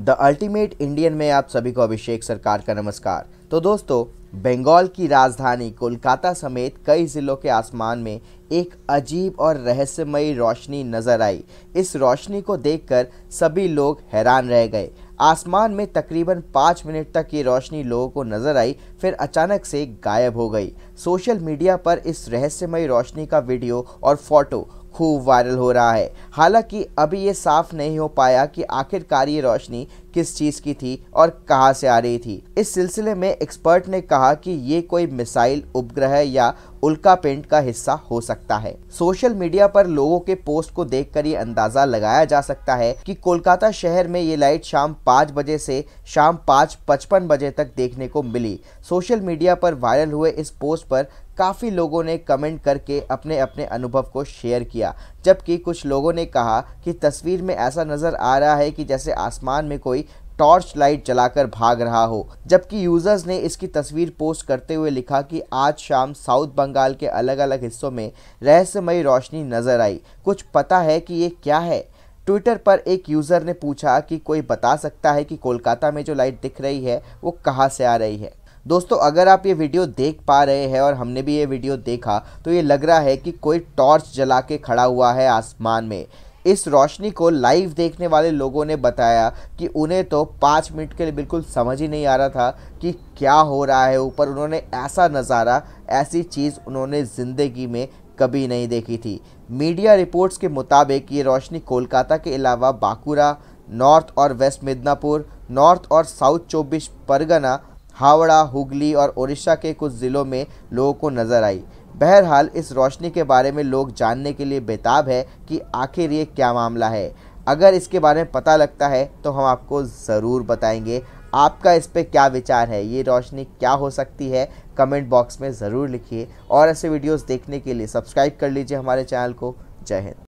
the ultimate Indian में आप सभी को अभिषेक सरकार का नमस्कार तो दोस्तों बंगाल की राजधानी कोलकाता समेत कई ज़िलों के आसमान में एक अजीब और रहस्यमयी रोशनी नज़र आई इस रोशनी को देखकर सभी लोग हैरान रह गए आसमान में तकरीबन पाँच मिनट तक ये रोशनी लोगों को नज़र आई फिर अचानक से गायब हो गई सोशल मीडिया पर इस रहस्यमयी रोशनी का वीडियो और फोटो खूब वायरल हो रहा है हालांकि अभी ये साफ नहीं हो पाया कि आखिरकार ये रोशनी किस चीज़ की थी और कहां से आ रही थी इस सिलसिले में एक्सपर्ट ने कहा कि ये कोई मिसाइल उपग्रह या उल्का पेंट का हिस्सा हो सकता है सोशल मीडिया पर लोगों के पोस्ट को देखकर ये अंदाजा लगाया जा सकता है कि कोलकाता शहर में ये लाइट शाम पाँच बजे से शाम पाँच पचपन बजे तक देखने को मिली सोशल मीडिया पर वायरल हुए इस पोस्ट पर काफ़ी लोगों ने कमेंट करके अपने अपने अनुभव को शेयर किया जबकि कुछ लोगों ने कहा कि तस्वीर में ऐसा नज़र आ रहा है कि जैसे आसमान में कोई टॉर्च लाइट जलाकर भाग रहा हो जबकि यूजर्स ने इसकी तस्वीर पोस्ट करते हुए लिखा कि आज शाम साउथ बंगाल के अलग अलग हिस्सों में रहस्यमय रोशनी नजर आई कुछ पता है कि ये क्या है ट्विटर पर एक यूज़र ने पूछा कि कोई बता सकता है कि कोलकाता में जो लाइट दिख रही है वो कहाँ से आ रही है दोस्तों अगर आप ये वीडियो देख पा रहे हैं और हमने भी ये वीडियो देखा तो ये लग रहा है कि कोई टॉर्च जला के खड़ा हुआ है आसमान में इस रोशनी को लाइव देखने वाले लोगों ने बताया कि उन्हें तो पाँच मिनट के लिए बिल्कुल समझ ही नहीं आ रहा था कि क्या हो रहा है ऊपर उन्होंने ऐसा नज़ारा ऐसी चीज़ उन्होंने ज़िंदगी में कभी नहीं देखी थी मीडिया रिपोर्ट्स के मुताबिक ये रोशनी कोलकाता के अलावा बांकुरा नॉर्थ और वेस्ट मिदनापुर नॉर्थ और साउथ चौबीस परगना हावड़ा हुगली और उड़ीसा के कुछ ज़िलों में लोगों को नज़र आई बहरहाल इस रोशनी के बारे में लोग जानने के लिए बेताब है कि आखिर ये क्या मामला है अगर इसके बारे में पता लगता है तो हम आपको ज़रूर बताएंगे आपका इस पर क्या विचार है ये रोशनी क्या हो सकती है कमेंट बॉक्स में ज़रूर लिखिए और ऐसे वीडियोस देखने के लिए सब्सक्राइब कर लीजिए हमारे चैनल को जय हिंद